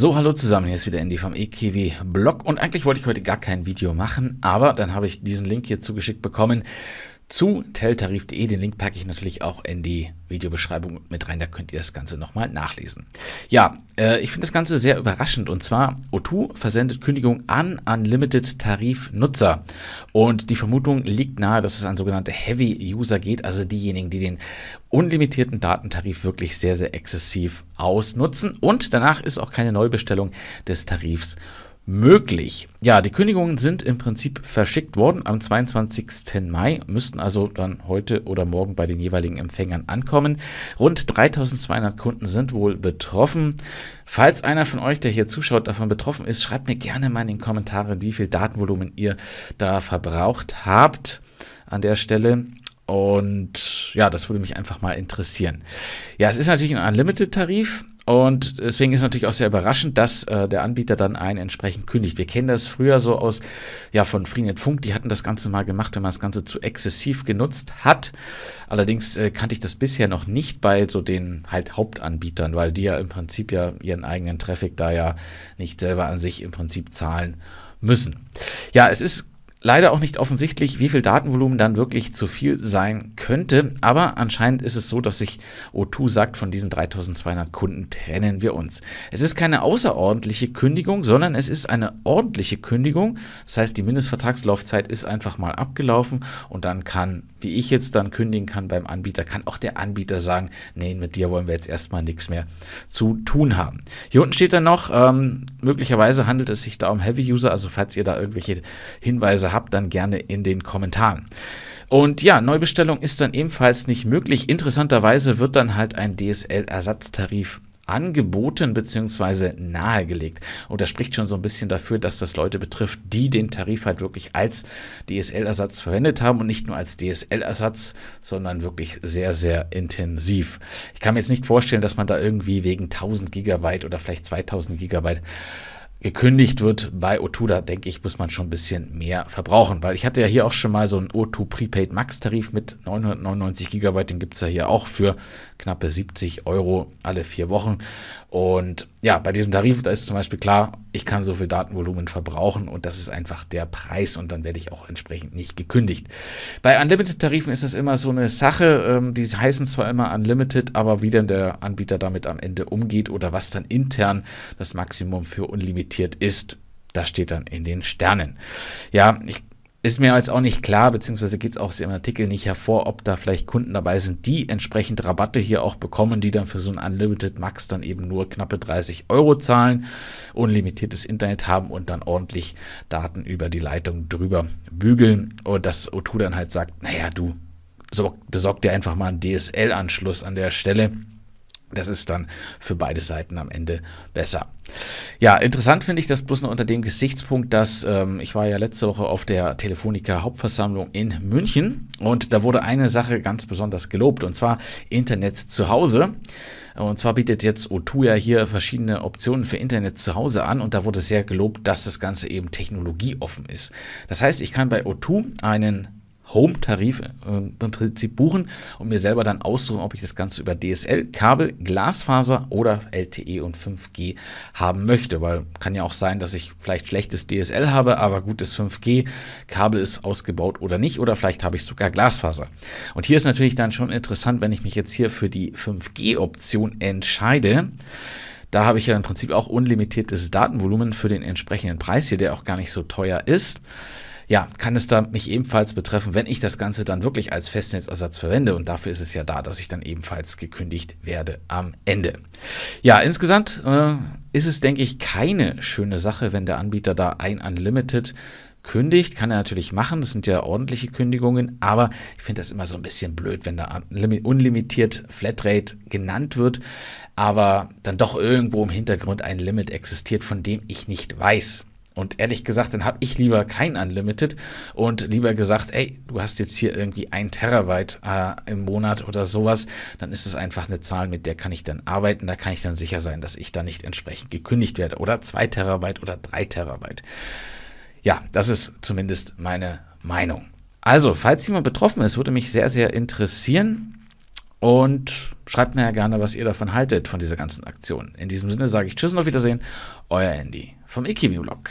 So, hallo zusammen, hier ist wieder Andy vom EKW Blog und eigentlich wollte ich heute gar kein Video machen, aber dann habe ich diesen Link hier zugeschickt bekommen zu teltarif.de. Den Link packe ich natürlich auch in die Videobeschreibung mit rein. Da könnt ihr das Ganze nochmal nachlesen. Ja, äh, ich finde das Ganze sehr überraschend. Und zwar, O2 versendet Kündigung an Unlimited-Tarif-Nutzer. Und die Vermutung liegt nahe, dass es an sogenannte Heavy-User geht, also diejenigen, die den unlimitierten Datentarif wirklich sehr, sehr exzessiv ausnutzen. Und danach ist auch keine Neubestellung des Tarifs möglich. Ja, die Kündigungen sind im Prinzip verschickt worden am 22. Mai, müssten also dann heute oder morgen bei den jeweiligen Empfängern ankommen. Rund 3200 Kunden sind wohl betroffen. Falls einer von euch, der hier zuschaut, davon betroffen ist, schreibt mir gerne mal in den Kommentaren, wie viel Datenvolumen ihr da verbraucht habt an der Stelle. Und ja, das würde mich einfach mal interessieren. Ja, es ist natürlich ein Unlimited-Tarif. Und deswegen ist natürlich auch sehr überraschend, dass äh, der Anbieter dann einen entsprechend kündigt. Wir kennen das früher so aus, ja, von Freenet Funk, die hatten das Ganze mal gemacht, wenn man das Ganze zu exzessiv genutzt hat. Allerdings äh, kannte ich das bisher noch nicht bei so den halt Hauptanbietern, weil die ja im Prinzip ja ihren eigenen Traffic da ja nicht selber an sich im Prinzip zahlen müssen. Ja, es ist leider auch nicht offensichtlich, wie viel Datenvolumen dann wirklich zu viel sein könnte. Aber anscheinend ist es so, dass sich O2 sagt, von diesen 3200 Kunden trennen wir uns. Es ist keine außerordentliche Kündigung, sondern es ist eine ordentliche Kündigung. Das heißt, die Mindestvertragslaufzeit ist einfach mal abgelaufen und dann kann, wie ich jetzt dann kündigen kann beim Anbieter, kann auch der Anbieter sagen, nee, mit dir wollen wir jetzt erstmal nichts mehr zu tun haben. Hier unten steht dann noch, ähm, möglicherweise handelt es sich da um Heavy User, also falls ihr da irgendwelche Hinweise habt, dann gerne in den Kommentaren. Und ja, Neubestellung ist dann ebenfalls nicht möglich. Interessanterweise wird dann halt ein DSL-Ersatztarif angeboten bzw. nahegelegt. Und das spricht schon so ein bisschen dafür, dass das Leute betrifft, die den Tarif halt wirklich als DSL-Ersatz verwendet haben und nicht nur als DSL-Ersatz, sondern wirklich sehr, sehr intensiv. Ich kann mir jetzt nicht vorstellen, dass man da irgendwie wegen 1000 Gigabyte oder vielleicht 2000 Gigabyte gekündigt wird bei O2, da denke ich, muss man schon ein bisschen mehr verbrauchen, weil ich hatte ja hier auch schon mal so einen O2 Prepaid Max Tarif mit 999 Gigabyte, den gibt es ja hier auch für knappe 70 Euro alle vier Wochen und ja, bei diesem Tarif, da ist zum Beispiel klar, ich kann so viel Datenvolumen verbrauchen und das ist einfach der Preis und dann werde ich auch entsprechend nicht gekündigt. Bei Unlimited-Tarifen ist das immer so eine Sache, ähm, die heißen zwar immer Unlimited, aber wie dann der Anbieter damit am Ende umgeht oder was dann intern das Maximum für unlimitiert ist, das steht dann in den Sternen. Ja, ich ist mir jetzt auch nicht klar, beziehungsweise geht es auch im Artikel nicht hervor, ob da vielleicht Kunden dabei sind, die entsprechend Rabatte hier auch bekommen, die dann für so ein Unlimited Max dann eben nur knappe 30 Euro zahlen, unlimitiertes Internet haben und dann ordentlich Daten über die Leitung drüber bügeln. Und das O2 dann halt sagt, naja, du besorg dir einfach mal einen DSL-Anschluss an der Stelle. Das ist dann für beide Seiten am Ende besser. Ja, interessant finde ich das bloß nur unter dem Gesichtspunkt, dass ähm, ich war ja letzte Woche auf der Telefonica Hauptversammlung in München und da wurde eine Sache ganz besonders gelobt und zwar Internet zu Hause. Und zwar bietet jetzt O2 ja hier verschiedene Optionen für Internet zu Hause an und da wurde sehr gelobt, dass das Ganze eben technologieoffen ist. Das heißt, ich kann bei O2 einen Home-Tarif äh, im Prinzip buchen und mir selber dann aussuchen, ob ich das Ganze über DSL, Kabel, Glasfaser oder LTE und 5G haben möchte, weil kann ja auch sein, dass ich vielleicht schlechtes DSL habe, aber gutes 5G, Kabel ist ausgebaut oder nicht oder vielleicht habe ich sogar Glasfaser. Und hier ist natürlich dann schon interessant, wenn ich mich jetzt hier für die 5G-Option entscheide, da habe ich ja im Prinzip auch unlimitiertes Datenvolumen für den entsprechenden Preis hier, der auch gar nicht so teuer ist ja, kann es da mich ebenfalls betreffen, wenn ich das Ganze dann wirklich als Festnetzersatz verwende. Und dafür ist es ja da, dass ich dann ebenfalls gekündigt werde am Ende. Ja, insgesamt äh, ist es, denke ich, keine schöne Sache, wenn der Anbieter da ein Unlimited kündigt, kann er natürlich machen, das sind ja ordentliche Kündigungen, aber ich finde das immer so ein bisschen blöd, wenn da unlimitiert Flatrate genannt wird, aber dann doch irgendwo im Hintergrund ein Limit existiert, von dem ich nicht weiß. Und ehrlich gesagt, dann habe ich lieber kein Unlimited und lieber gesagt, ey, du hast jetzt hier irgendwie ein Terabyte äh, im Monat oder sowas, dann ist es einfach eine Zahl, mit der kann ich dann arbeiten, da kann ich dann sicher sein, dass ich da nicht entsprechend gekündigt werde oder zwei Terabyte oder drei Terabyte. Ja, das ist zumindest meine Meinung. Also, falls jemand betroffen ist, würde mich sehr, sehr interessieren. Und schreibt mir ja gerne, was ihr davon haltet, von dieser ganzen Aktion. In diesem Sinne sage ich Tschüss und auf Wiedersehen, euer Andy vom Ikimi-Blog.